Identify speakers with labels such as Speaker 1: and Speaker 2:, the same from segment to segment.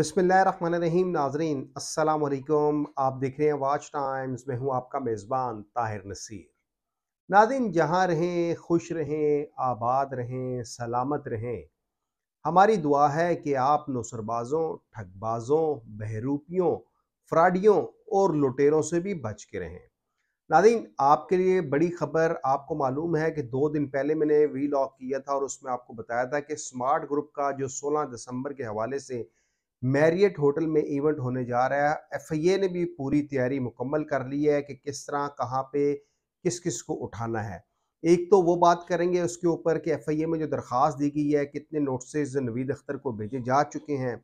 Speaker 1: रहीम नाजरीन असलकुम आप देख रहे हैं वाच टाइम्स मैं हूं आपका मेज़बान ताहिर नसीर नाजिन जहां रहें खुश रहें आबाद रहें सलामत रहें हमारी दुआ है कि आप नौसरबाज़ों ठगबाज़ों बहरूपियों फ्राडियों और लुटेरों से भी बच के रहें नादिन आपके लिए बड़ी खबर आपको मालूम है कि दो दिन पहले मैंने वी लॉक किया था और उसमें आपको बताया था कि स्मार्ट ग्रुप का जो 16 दिसंबर के हवाले से मैरियट होटल में इवेंट होने जा रहा है एफआईए ने भी पूरी तैयारी मुकम्मल कर ली है कि किस तरह कहाँ पे किस किस को उठाना है एक तो वो बात करेंगे उसके ऊपर कि एफआईए में जो दरख्वास्त दी गई है कितने नोटिस नवीद अख्तर को भेजे जा चुके हैं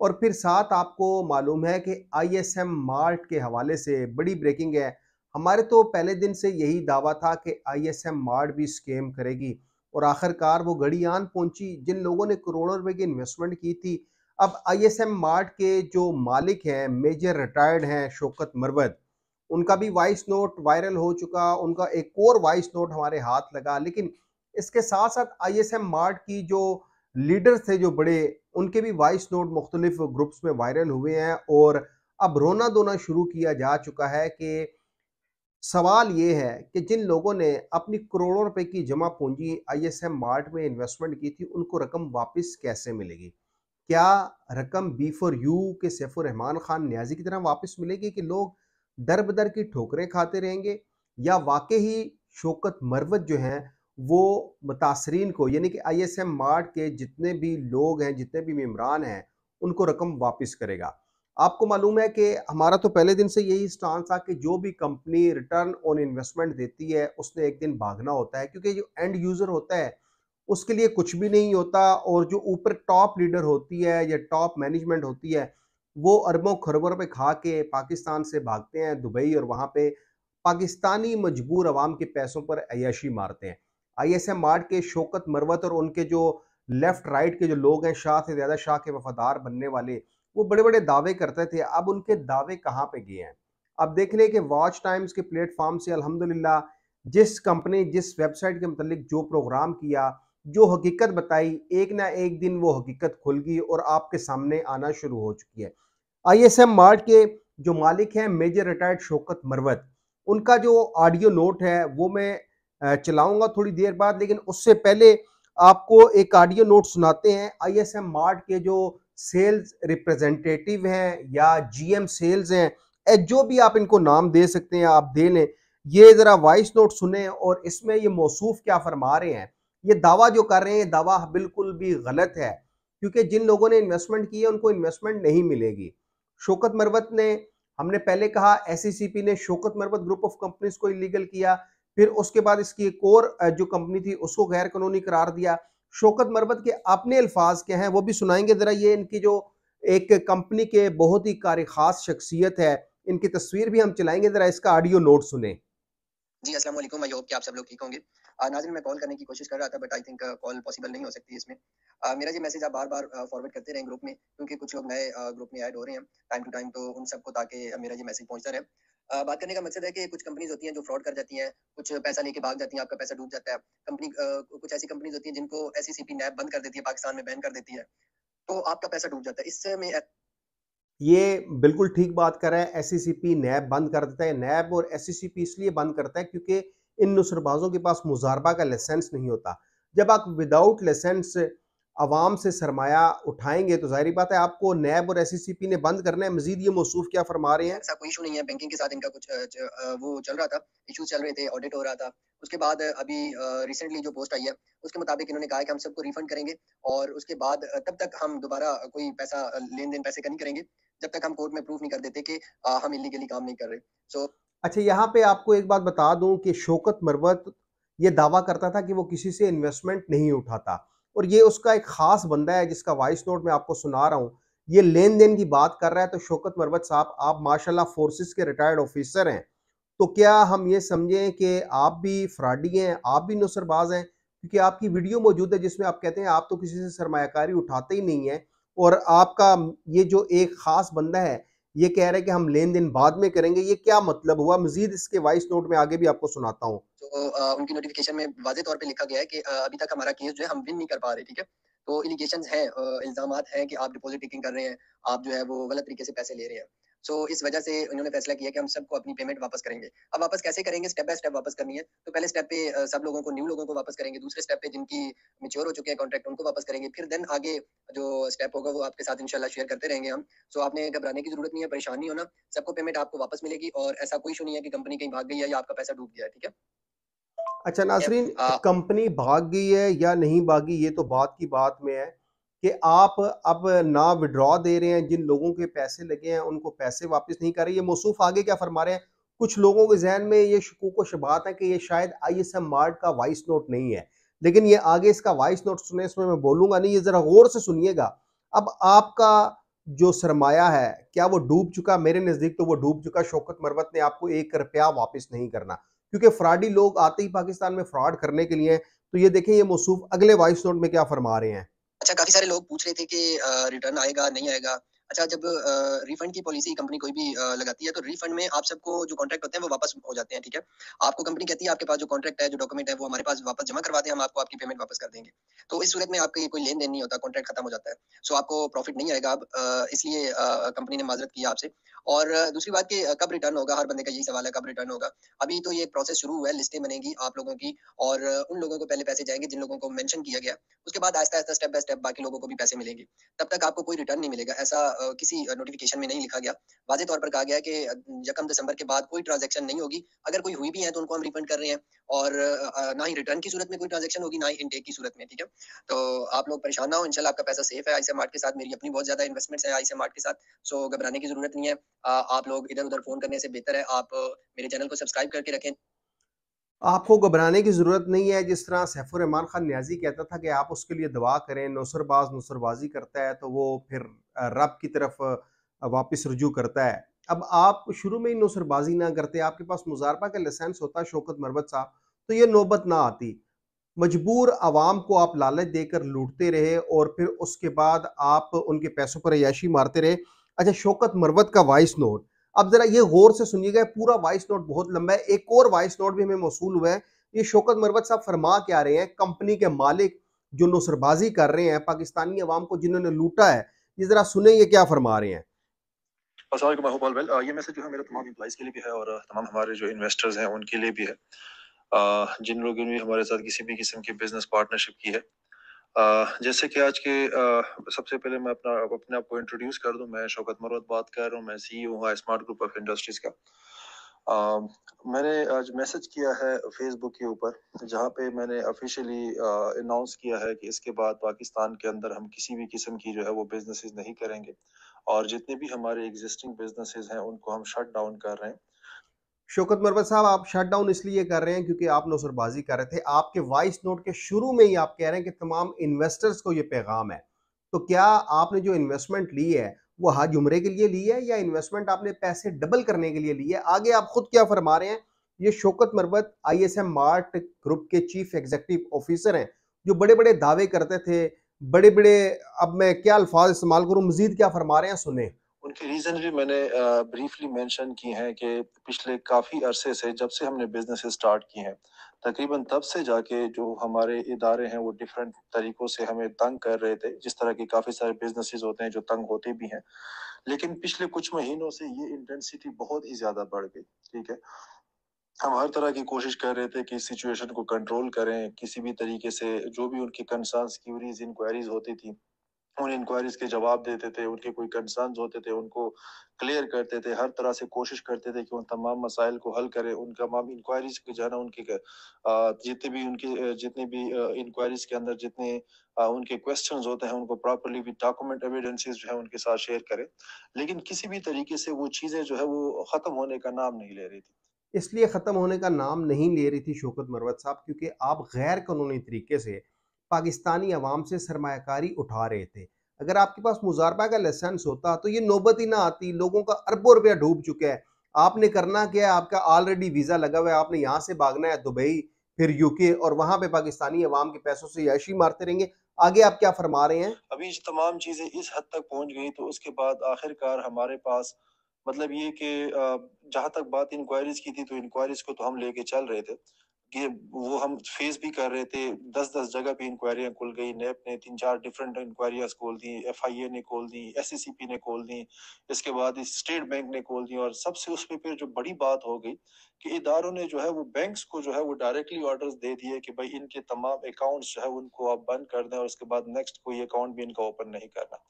Speaker 1: और फिर साथ आपको मालूम है कि आईएसएम मार्ट के हवाले से बड़ी ब्रेकिंग है हमारे तो पहले दिन से यही दावा था कि आईएसएम मार्ट भी स्केम करेगी और आखिरकार वो घड़ी आन पहुंची जिन लोगों ने करोड़ों रुपए की इन्वेस्टमेंट की थी अब आईएसएम मार्ट के जो मालिक हैं मेजर रिटायर्ड हैं शोकत मरवद उनका भी वॉइस नोट वायरल हो चुका उनका एक और वॉइस नोट हमारे हाथ लगा लेकिन इसके साथ साथ आईएसएम मार्ट की जो लीडर्स थे जो बड़े उनके भी वॉइस नोट मुख्तलिफ ग्रुप्स में वायरल हुए हैं और अब रोना धोना शुरू किया जा चुका है कि सवाल ये है कि जिन लोगों ने अपनी करोड़ों रुपए की जमा पूंजी आईएसएम मार्ट में इन्वेस्टमेंट की थी उनको रकम वापस कैसे मिलेगी क्या रकम बी फॉर यू के सैफुर रहमान खान न्याजी की तरह वापस मिलेगी कि लोग दर बदर की ठोकरें खाते रहेंगे या वाकई ही शोकत मरवत जो हैं वो मुतासरीन को यानी कि आई एस एम मार्ट के जितने भी लोग हैं जितने भी मम्बरान हैं उनको रकम वापस करेगा आपको मालूम है कि हमारा तो पहले दिन से यही स्टांस था कि जो भी कंपनी रिटर्न ऑन इन्वेस्टमेंट देती है उसने एक दिन भागना होता है क्योंकि जो एंड यूज़र होता है उसके लिए कुछ भी नहीं होता और जो ऊपर टॉप लीडर होती है या टॉप मैनेजमेंट होती है वो अरबों खरबों पे खा के पाकिस्तान से भागते हैं दुबई और वहाँ पे पाकिस्तानी मजबूर आवाम के पैसों पर अयाशी मारते हैं आई एस एम आर्ट के शोकत मरवत और उनके जो लेफ़्ट राइट के जो लोग हैं शाह से ज़्यादा शाह के वफादार बनने वाले वो बड़े बड़े दावे करते थे अब उनके दावे कहाँ पे गए हैं अब देख लें कि वॉच टाइम्स के प्लेटफॉर्म से अलहमदिल्ला जिस कंपनी जिस वेबसाइट के मतलब जो प्रोग्राम किया जो हकीकत बताई एक ना एक दिन वो हकीकत खुल गई और आपके सामने आना शुरू हो चुकी है आई एस एम मार्ट के जो मालिक हैं मेजर रिटायर्ड शौकत मरवत उनका जो ऑडियो नोट है वो मैं चलाऊंगा थोड़ी देर बाद लेकिन उससे पहले आपको एक ऑडियो नोट सुनाते हैं आई एस एम मार्ट के जो सेल्स रिप्रेजेंटेटिव हैं या जीएम सेल्स हैं जो भी आप इनको नाम दे सकते हैं आप दे लें ये ज़रा वॉइस नोट सुने और इसमें ये मौसू क्या फरमा रहे हैं ये दावा जो कर रहे हैं ये दावा बिल्कुल भी गलत है क्योंकि जिन लोगों ने इन्वेस्टमेंट की है उनको इन्वेस्टमेंट नहीं मिलेगी शोकत मरवत ने हमने पहले कहा एस e ने Shaukat Marwat group of companies को इलीगल किया फिर उसके बाद इसकी एक और जो कंपनी थी उसको गैर कानूनी करार दिया शोकत मरवत के अपने अल्फाज क्या हैं वो भी सुनाएंगे ज़रा ये इनकी जो एक कंपनी के बहुत ही कार खास शख्सियत है इनकी तस्वीर भी हम चलाएंगे ज़रा इसका ऑडियो नोट सुने
Speaker 2: जी असल आई होप कि आप सब लोग ठीक होंगे नाजिन मैं कॉल करने की कोशिश कर रहा था but I think call possible नहीं हो सकती इसमें आ, मेरा ये मैसेज आप बार बार फॉरवर्ड करते रहें ग्रुप में क्योंकि कुछ लोग नए ग्रुप में ऐड हो रहे हैं टाइम टू टाइम तो उन सबको ताकि मेरा ये मैसेज पहुंचता रहे आ, बात करने का मकसद है कि कुछ कंपनीज होती हैं जो फ्रॉड कर जाती हैं कुछ पैसा लेके भाग जाती हैं आपका पैसा डूब जाता है कंपनी कुछ ऐसी कंपनीज होती हैं जिनको एस सी नैब बंद कर देती है पाकिस्तान में बैन कर देती है तो आपका पैसा डूब जाता है इससे में
Speaker 1: ये बिल्कुल ठीक बात कर रहे हैं एस e नैब बंद कर देता है नैब और एस सी e इसलिए बंद करता है क्योंकि इन नुसरबाजों के पास मुजारबा का लाइसेंस नहीं होता जब आप विदाउट लाइसेंस आवाम से सरमाया उठाएंगे तो जाहिर बात है आपको नैब और एस e ने बंद करना है मजीद ये मौसू क्या फरमा रहे हैं
Speaker 2: कोई इशू नहीं है बैंकिंग के साथ इनका कुछ वो चल रहा था इशू चल रहे थे ऑडिट हो रहा था उसके बाद अभी रिसेंटली जो पोस्ट आई है उसके मुताबिक इन्होंने कहा कि हम सबको रिफंड करेंगे और उसके बाद तब तक हम दोबारा कोई पैसा लेन देन पैसे का नहीं करेंगे जब तक हम कोर्ट में प्रूफ नहीं कर देते कि हम इलीगली काम नहीं कर रहे सो
Speaker 1: अच्छा यहाँ पे आपको एक बात बता दूं कि शोकत मरवत ये दावा करता था कि वो किसी से इन्वेस्टमेंट नहीं उठाता और ये उसका एक खास बंदा है जिसका वॉइस नोट मैं आपको सुना रहा हूँ ये लेन देन की बात कर रहा है तो शोकत मरवत साहब आप माशाल्लाह फोर्सेस के रिटायर्ड ऑफिसर हैं तो क्या हम ये समझें कि आप भी फ्राडी हैं आप भी नुसरबाज हैं क्योंकि आपकी वीडियो मौजूद है जिसमें आप कहते हैं आप तो किसी से सरमाकारी उठाते ही नहीं है और आपका ये जो एक ख़ास बंदा है ये कह रहे हैं कि हम लेन देन बाद में करेंगे ये क्या मतलब हुआ मजीद इसके वॉइस नोट में आगे भी आपको सुनाता हूँ
Speaker 2: तो उनकी नोटिफिकेशन में वाजे तौर पर लिखा गया है की अभी तक हमारा केस जो है हम विन नहीं कर पा रहे ठीक है तो इलिगेशन है इल्जाम है कि आप डिपोजिट टेकिंग कर रहे हैं आप जो है वो गलत तरीके से पैसे ले रहे हैं सो तो इस वजह से उन्होंने फैसला किया कि हम सबको अपनी पेमेंट वापस करेंगे अब वापस कैसे करेंगे स्टेप बाय स्टेप वापस करनी है तो पहले स्टेप पे सब लोगों को न्यू लोगों को वापस करेंगे दूसरे स्टेप पे जिनकी मेच्योर हो चुके हैं कॉन्ट्रैक्ट उनको वापस करेंगे फिर देन आगे जो स्टेप होगा वो आपके साथ इनशाला शेयर करते रहेंगे हम सो आपने घबराने की जरूरत नहीं है परेशान नहीं होना सबको पेमेंट आपको वापस मिलेगी और ऐसा कोई इशू नहीं है कि कंपनी कहीं भाग गई है या आपका पैसा डूब गया है ठीक है
Speaker 1: अच्छा नासरीन कंपनी भाग गई है या नहीं भागी ये तो बात की बात में है कि आप अब ना विड्रॉ दे रहे हैं जिन लोगों के पैसे लगे हैं उनको पैसे वापस नहीं कर रहे ये मौसूफ आगे क्या फरमा रहे हैं कुछ लोगों के जहन में ये शकूक व शबात है कि ये शायद आई एस एम मार्ट का वॉइस नोट नहीं है लेकिन ये आगे इसका वॉइस नोट सुने इसमें मैं बोलूँगा नहीं ये ज़रा गौर से सुनिएगा अब आपका जो सरमाया है क्या वो डूब चुका मेरे नज़दीक तो वो डूब चुका शौकत मरवत ने आपको एक रुपया वापस नहीं करना क्योंकि फ्रॉडी लोग आते ही पाकिस्तान में फ्रॉड करने के लिए तो ये देखें ये मौसूफ अगले वॉइस नोट में क्या फरमा रहे हैं
Speaker 2: अच्छा काफी सारे लोग पूछ रहे थे कि रिटर्न आएगा नहीं आएगा अच्छा जब रिफंड की पॉलिसी कंपनी कोई भी लगाती है तो रिफंड में आप सबको जो कॉन्ट्रैक्ट होते हैं वो वापस हो जाते हैं ठीक है आपको कंपनी कहती है आपके पास जो कॉन्ट्रैक्ट है जो डॉक्यूमेंट है वो हमारे पास वापस जमा करवाते हैं हम आपको आपकी पेमेंट वापस कर देंगे तो इस सूरत में आपके कोई लेन देन नहीं होता कॉन्ट्रैक्ट खत्म हो जाता है सो आपको प्रॉफिट नहीं आएगा अब इसलिए कंपनी ने माजरत की आपसे और दूसरी बात कि कब रिटर्न होगा हर बंदे का यही सवाल है कब रिटर्न होगा अभी तो ये प्रोसेस शुरू हुआ है लिस्टें बनेगी आप लोगों की और उन लोगों को पहले पैसे जाएंगे जिन लोगों को मेंशन किया गया उसके बाद आहिस्ता आहिस्ता स्टेप बाय स्टेप बाकी लोगों को भी पैसे मिलेंगे तब तक आपको कोई रिटर्न नहीं मिलेगा ऐसा किसी नोटिफिकेशन में नहीं लिखा गया वाजे तौर पर कहा गया कि यकम दिसंबर के बाद कोई ट्रांजेक्शन नहीं होगी अगर कोई हुई भी है तो उनको हम रिफंड कर रहे हैं और ना ही रिटर्न की सूरत में कोई ट्रांजेक्शन होगी ना ही इनटेक की सूरत में ठीक है तो आप लोग परेशान ना हो इनशाला आपका पैसा सेफ है आर्ट के साथ मेरी अपनी बहुत ज्यादा इन्वेस्टमेंट्स है आर्ट के साथ सो घबराने की जरूरत नहीं है आप लोग इधर उधर फोन करने से बेहतर है आप मेरे चैनल को सब्सक्राइब करके रखें
Speaker 1: आपको घबराने की ज़रूरत नहीं है जिस तरह सैफुर रहमान खान न्याजी कहता था कि आप उसके लिए दुआ करें नौसरबाज नौसरबाजी करता है तो वो फिर रब की तरफ वापस रजू करता है अब आप शुरू में ही नौसरबाजी ना करते आपके पास मुजारबा का लाइसेंस होता शौकत मरबत साहब तो ये नौबत ना आती मजबूर आवाम को आप लालच देकर लूटते रहे और फिर उसके बाद आप उनके पैसों पर याशी मारते रहे अच्छा शोकत मरवत का वॉइस नोट अब जरा ये गौर से सुनिएगा पूरा वॉइस नोट बहुत लंबा है एक और वॉइस नोट भी हमें मौसू हुआ है ये शोकत मरवत साहब फरमा के आ रहे हैं कंपनी के मालिक जो नुसरबाजी कर रहे हैं पाकिस्तानी अवाम को जिन्होंने लूटा है ये जरा सुने ये क्या फरमा रहे हैं
Speaker 3: ये मैसेज जो है मेरा तमाम एम्प्लॉज के लिए भी है और तमाम हमारे जो इन्वेस्टर्स हैं उनके लिए भी है जिन लोगों ने हमारे साथ किसी भी किस्म की बिजनेस पार्टनरशिप की है जैसे कि आज के सबसे पहले मैं अपना अपने आप को इंट्रोड्यूस कर दूं मैं शौकत मरवत बात कर रहा हूं मैं सीईओ e हूं स्मार्ट ग्रुप ऑफ इंडस्ट्रीज का आ, मैंने आज मैसेज किया है फेसबुक के ऊपर जहाँ पे मैंने ऑफिशियली अनाउंस किया है कि इसके बाद पाकिस्तान के अंदर हम किसी भी किस्म की जो है वो बिजनेसेस नहीं करेंगे और जितने भी हमारे एग्जिस्टिंग बिजनेसेस हैं उनको हम शट डाउन कर रहे हैं
Speaker 1: शोकत मरवत साहब आप शटडाउन इसलिए कर रहे हैं क्योंकि आप नौसरबाजी कर रहे थे आपके वॉइस नोट के शुरू में ही आप कह रहे हैं कि तमाम इन्वेस्टर्स को ये पैगाम है तो क्या आपने जो इन्वेस्टमेंट ली है वो हज उमरे के लिए ली है या इन्वेस्टमेंट आपने पैसे डबल करने के लिए ली है आगे आप खुद क्या फरमा रहे हैं ये Shaukat Marwat I S M mart group के चीफ एग्जीक्यूटिव ऑफिसर हैं जो बड़े बड़े दावे करते थे बड़े बड़े अब मैं क्या अल्फाज इस्तेमाल करूँ मजीद क्या फरमा रहे हैं सुने
Speaker 3: उनके रीज़न भी मैंने ब्रीफली मेंशन की हैं कि पिछले काफ़ी अरसे से जब से हमने बिज़नेस स्टार्ट की हैं तकरीबन तब से जाके जो हमारे इदारे हैं वो डिफरेंट तरीक़ों से हमें तंग कर रहे थे जिस तरह के काफ़ी सारे बिजनेसेस होते हैं जो तंग होते भी हैं लेकिन पिछले कुछ महीनों से ये इंटेंसिटी बहुत ही ज़्यादा बढ़ गई ठीक है हम हर तरह की कोशिश कर रहे थे कि इस सिचुएशन को कंट्रोल करें किसी भी तरीके से जो भी उनकी कंसर्न्स क्यूरीज इंक्वायरीज होती थी उन इंक्वायरीज के जवाब देते थे उनके कोई कंसर्न होते थे उनको क्लियर करते थे हर तरह से कोशिश करते थे कि उन तमाम मसाइल को हल करें उन तमाम इंक्वायरीज के जो है ना उनके जितने भी उनके जितने भी इंक्वायरीज के अंदर जितने उनके क्वेश्चंस होते हैं उनको प्रॉपरली भी डॉक्यूमेंट एविडेंसेस जो है उनके साथ शेयर करें लेकिन किसी भी तरीके से वो चीज़ें जो है वो ख़त्म होने का नाम नहीं ले रही थी
Speaker 1: इसलिए ख़त्म होने का नाम नहीं ले रही थी शोकत मरवत साहब क्योंकि आप गैर कानूनी तरीके से पाकिस्तानी अवाम से सरमाकारी उठा रहे थे अगर आपके पास मुजारबा का लाइसेंस होता तो ये नौबत ही ना आती लोगों का अरबों रुपया डूब चुका है आपने करना क्या है आपका ऑलरेडी वीज़ा लगा हुआ है आपने यहाँ से भागना है दुबई फिर यूके और वहाँ पे पाकिस्तानी अवाम के पैसों से याशी मारते रहेंगे आगे आप क्या फरमा रहे
Speaker 3: हैं अभी तमाम चीज़ें इस हद तक पहुँच गई तो उसके बाद आखिरकार हमारे पास मतलब ये कि जहाँ तक बात इंक्वायरीज की थी तो इंक्वायरीज को तो हम लेके चल रहे थे ये वो हम फेस भी कर रहे थे दस दस जगह पे इंक्वायरियां खुल गई नेप e ने तीन चार डिफरेंट इंक्वायरिया खोल दी एफ आई ए ने खोल दी एस सी पी ने खोल दी इसके बाद स्टेट बैंक ने खोल दी और सबसे उसमें फिर जो बड़ी बात हो गई कि इदारों ने जो है वो बैंक्स को जो है वो डायरेक्टली ऑर्डर्स दे दिए कि भाई इनके तमाम अकाउंट्स जो है उनको आप बंद कर दें और उसके बाद नेक्स्ट कोई अकाउंट भी इनका ओपन नहीं करना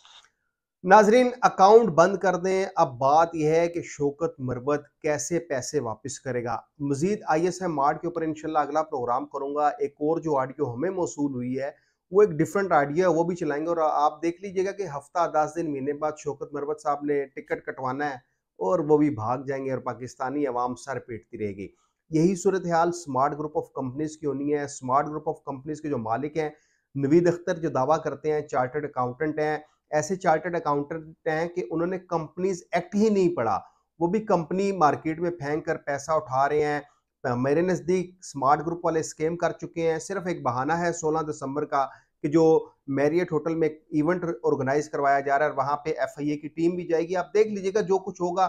Speaker 1: नाजरीन अकाउंट बंद कर दें अब बात यह है कि शोकत मरबत कैसे पैसे वापस करेगा मजीद आई एस एम आर्ट के ऊपर इनशाला अगला प्रोग्राम करूंगा एक और जो आडियो हमें मौसू हुई है वो एक डिफरेंट आडियो है वो भी चलाएंगे और आप देख लीजिएगा कि हफ्ता दस दिन महीने बाद शोकत मरबत साहब ने टिकट कटवाना है और वो भी भाग जाएंगे और पाकिस्तानी अवाम सर पीटती रहेगी यही सूरत हाल स्मार्ट ग्रुप ऑफ कंपनीज की होनी है स्मार्ट ग्रुप ऑफ कंपनीज के जो मालिक हैं नवीद अख्तर जो दावा करते हैं चार्टर्ड अकाउंटेंट हैं ऐसे चार्टर्ड अकाउंटेंट हैं कि उन्होंने कंपनीज एक्ट ही नहीं पढ़ा वो भी कंपनी मार्केट में फेंक कर पैसा उठा रहे हैं मेरे नज़दीक स्मार्ट ग्रुप वाले स्कैम कर चुके हैं सिर्फ एक बहाना है 16 दिसंबर का कि जो मैरियट होटल में इवेंट ऑर्गेनाइज करवाया जा रहा है वहाँ पे एफआईए की टीम भी जाएगी आप देख लीजिएगा जो कुछ होगा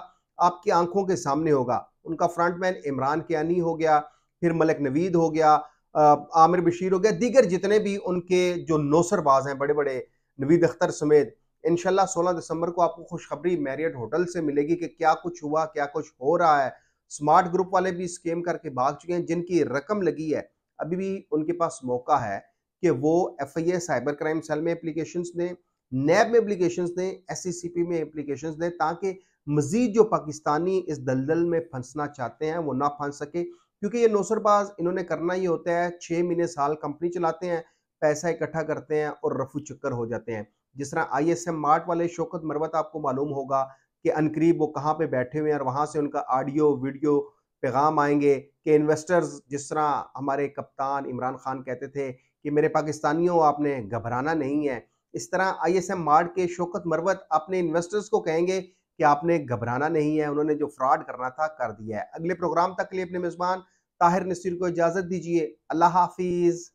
Speaker 1: आपकी आंखों के सामने होगा उनका फ्रंटमैन इमरान कियानी हो गया फिर मलिक नवीद हो गया आमिर बशीर हो गया दीगर जितने भी उनके जो नौसरबाज हैं बड़े बड़े नवीद अख्तर समेत इनशाला सोलह दिसंबर को आपको खुशखबरी मैरियट होटल से मिलेगी कि क्या कुछ हुआ क्या कुछ हो रहा है स्मार्ट ग्रुप वाले भी स्केम करके भाग चुके हैं जिनकी रकम लगी है अभी भी उनके पास मौका है कि वो F I A cyber crime cell में एप्लीकेशन दें नैब में एप्लीकेशन दें एस सी सी पी में एप्लीकेशन दें ताकि मजीद जो पाकिस्तानी इस दलदल में फंसना चाहते हैं वो ना फंस सके क्योंकि ये नौसरबाज इन्होंने करना ही होता है छः महीने साल कंपनी चलाते हैं पैसा इकट्ठा करते हैं और रफू चक्कर हो जाते हैं जिस तरह आई एस एम मार्ट वाले शोकत मरवत आपको मालूम होगा कि अनकरीब वो कहाँ पे बैठे हुए हैं और वहाँ से उनका ऑडियो वीडियो पैगाम आएंगे कि इन्वेस्टर्स जिस तरह हमारे कप्तान इमरान खान कहते थे कि मेरे पाकिस्तानियों आपने घबराना नहीं है इस तरह आई एस एम मार्ट के शोकत मरवत अपने इन्वेस्टर्स को कहेंगे कि आपने घबराना नहीं है उन्होंने जो फ्रॉड करना था कर दिया है अगले प्रोग्राम तक के लिए अपने मेज़बान ताहिर नसीर को इजाज़त दीजिए अल्लाह हाफिज़